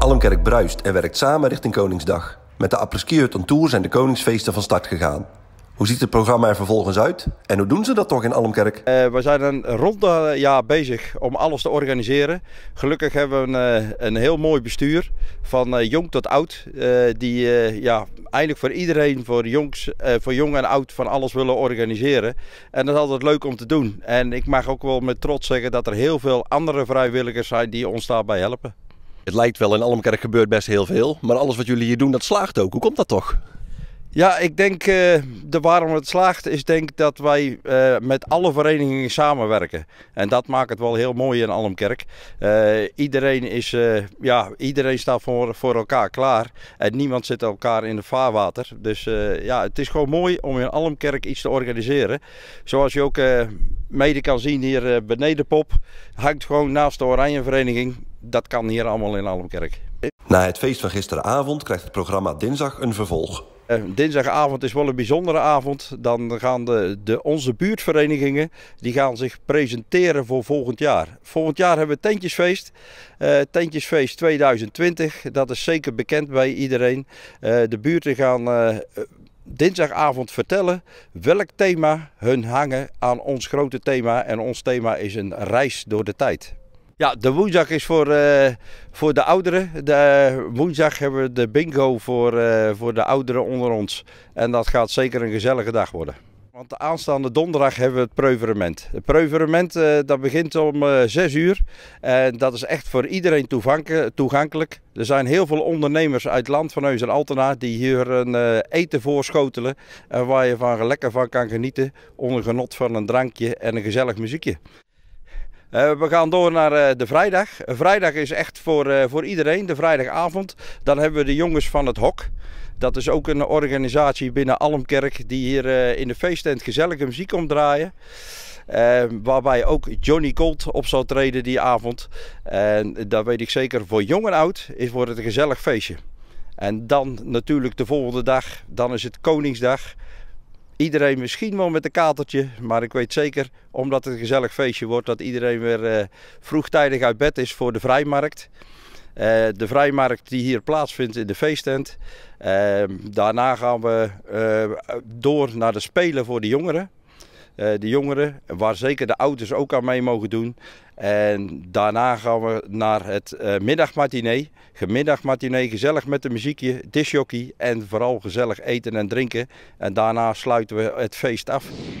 Almkerk bruist en werkt samen richting Koningsdag. Met de apres-ski tour zijn de Koningsfeesten van start gegaan. Hoe ziet het programma er vervolgens uit? En hoe doen ze dat toch in Almkerk? Eh, we zijn een rond jaar bezig om alles te organiseren. Gelukkig hebben we een, eh, een heel mooi bestuur. Van eh, jong tot oud. die ja, eigenlijk voor iedereen, voor, jongs, voor jong en oud, van alles willen organiseren. En dat is altijd leuk om te doen. En ik mag ook wel met trots zeggen dat er heel veel andere vrijwilligers zijn die ons daarbij helpen. Het lijkt wel, in Almkerk gebeurt best heel veel. Maar alles wat jullie hier doen, dat slaagt ook. Hoe komt dat toch? Ja, ik denk eh, de waarom het slaagt is denk dat wij eh, met alle verenigingen samenwerken. En dat maakt het wel heel mooi in Almkerk. Eh, iedereen, is, ja, iedereen staat voor, voor elkaar klaar. En niemand zit elkaar in de vaarwater. Dus ja, het is gewoon mooi om in Almkerk iets te organiseren. Zoals je ook mede kan zien hier beneden Pop. Hangt gewoon naast de Oranjevereniging. Dat kan hier allemaal in Almkerk. Na het feest van gisteravond krijgt het programma dinsdag een vervolg. Eh, dinsdagavond is wel een bijzondere avond. Dan gaan de, de, onze buurtverenigingen die gaan zich presenteren voor volgend jaar. Volgend jaar hebben we Tentjesfeest. Eh, Tentjesfeest 2020. Dat is zeker bekend bij iedereen. Eh, de buurten gaan dinsdagavond vertellen welk thema hun hangen aan ons grote thema. En ons thema is een reis door de tijd. Ja, de woensdag is voor, eh, voor de ouderen. De, eh, woensdag hebben we de bingo voor, eh, voor de ouderen onder ons. En dat gaat zeker een gezellige dag worden. Want de aanstaande donderdag hebben we het preuverement. Het preuverement dat begint om uh, 6 uur. En dat is echt voor iedereen toegankelijk. Er zijn heel veel ondernemers uit land van Heus en Altena die hier een eten voorschotelen. En waar je van lekker van kan genieten onder genot van een drankje en een gezellig muziekje. Eh, we gaan door naar eh, de vrijdag. Vrijdag is echt voor, eh, voor iedereen, de vrijdagavond. Dan hebben we de jongens van het hok. Dat is ook een organisatie binnen Almkerk die hier in de feesttent gezellige muziek komt draaien. waarbij ook Johnny Colt op zal treden die avond. En dat weet ik zeker, voor jong en oud is, wordt het een gezellig feestje. En dan natuurlijk de volgende dag, dan is het Koningsdag iedereen misschien wel met een katertje. Maar ik weet zeker, omdat het een gezellig feestje wordt, dat iedereen weer eh, vroegtijdig uit bed is voor de vrijmarkt. Eh, de vrijmarkt die hier plaatsvindt in de feesttent. Ehm, daarna gaan we eh, door naar de Spelen voor de jongeren. Eh, de jongeren, waar zeker de ouders ook aan mee mogen doen. En daarna gaan we naar het uh, middagmatinee. Gemiddagmatinee, gezellig met de muziekje, disjockey en vooral gezellig eten en drinken. En daarna sluiten we het feest af.